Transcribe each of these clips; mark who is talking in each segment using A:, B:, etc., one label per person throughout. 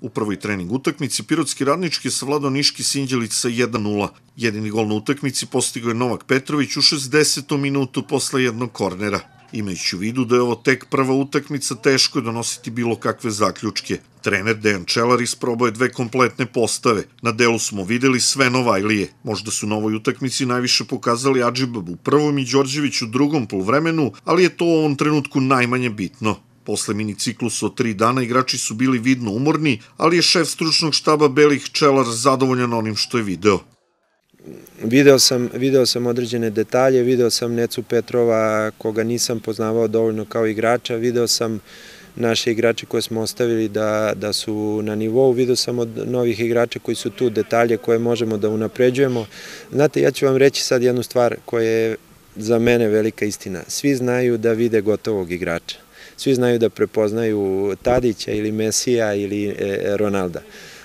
A: U prvoj trening utakmici Pirotski radnički je savladao Niški Sinđelić sa 1-0. Jedini gol na utakmici postigao je Novak Petrović u 60. minutu posle jednog kornera. Imajući u vidu da je ovo tek prva utakmica, teško je donositi bilo kakve zaključke. Trener Dejan Čelar isprobao je dve kompletne postave. Na delu smo videli sve Novajlije. Možda su na ovoj utakmici najviše pokazali Adžibab u prvom i Đorđević u drugom poluvremenu, ali je to u ovom trenutku najmanje bitno. Posle miniciklusa od tri dana igrači su bili vidno umorni, ali je šef stručnog štaba Belih Čelar
B: zadovoljan onim što je video. Video sam, video sam određene detalje, video sam Necu Petrova koga nisam poznavao dovoljno kao igrača, video sam naše igrače koje smo ostavili da, da su na nivou, video sam od novih igrača koji su tu detalje koje možemo da unapređujemo. Znate, ja ću vam reći sad jednu stvar koja je za mene velika istina. Svi znaju da vide gotovog igrača svi znaju da prepoznaju Tadića ili Mesija ili e, Ronalda.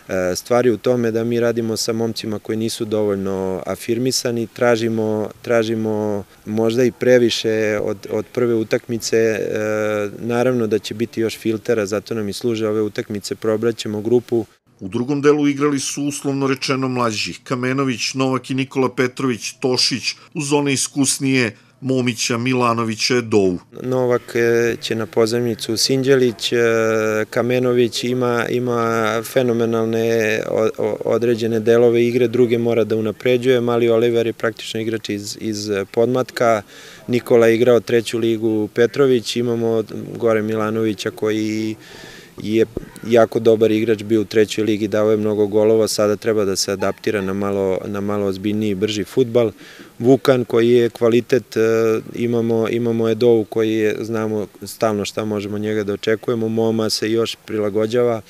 B: E, Stvari u tome da mi radimo sa momcima koji nisu dovoljno afirmisani, tražimo, tražimo možda i previše od, od prve utakmice, e, naravno da će biti još filtera, zato nam i služe ove utakmice, probraćemo grupu. U drugom delu igrali su uslovno
A: rečeno mlađi Kamenović, Novak i Nikola Petrović, Tošić, uz one iskusnije
B: Momića, Milanovića, Dovu. Novak e, će na pozemnicu Sinđelić, e, Kamenović ima, ima fenomenalne određene delove igre, druge mora da unapređuje, Mali Oliver je praktično igrač iz, iz podmatka, Nikola je igrao treću ligu Petrović, imamo gore Milanovića koji je jako dobar igrač, bio u trećoj ligi, dao je mnogo golova, sada treba da se adaptira na malo, na malo ozbiljniji, brži futbal. Vukan koji je kvalitet, e, imamo, imamo Edovu koji je, znamo stalno šta možemo njega da očekujemo, Moma se još prilagođava,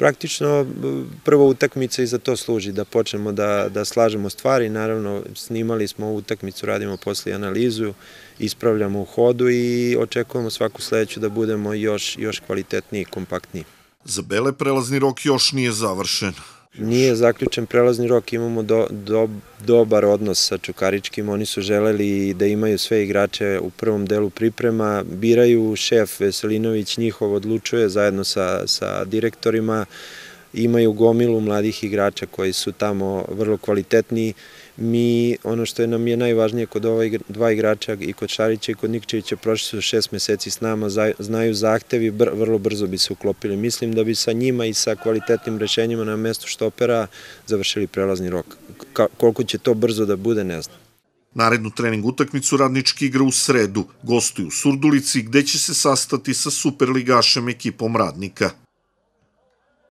B: praktično e, prva utakmica i za to služi, da počnemo da, da slažemo stvari. Naravno, snimali smo ovu utakmicu, radimo posle analizu, ispravljamo u hodu i očekujemo svaku sledeću da budemo još, još kvalitetniji i kompaktniji. Za Bele prelazni rok još nije završen. Nije zaključen prelazni rok, imamo do, dobar odnos sa Čukaričkim, oni su želeli da imaju sve igrače u prvom delu priprema, biraju šef Veselinović, njihov odlučuje zajedno sa, sa direktorima, imaju gomilu mladih igrača koji su tamo vrlo kvalitetni. Mi, ono što je nam je najvažnije kod ova dva igrača, i kod Šarića i kod Nikčevića, prošli su šest meseci s nama, znaju zahtevi, vrlo brzo bi se uklopili. Mislim da bi sa njima i sa kvalitetnim rešenjima na mestu štopera završili prelazni rok. koliko će to brzo da bude, ne znam.
A: Narednu trening utakmicu radnički igra u sredu, gostuju u Surdulici gde će se sastati sa superligašem ekipom radnika.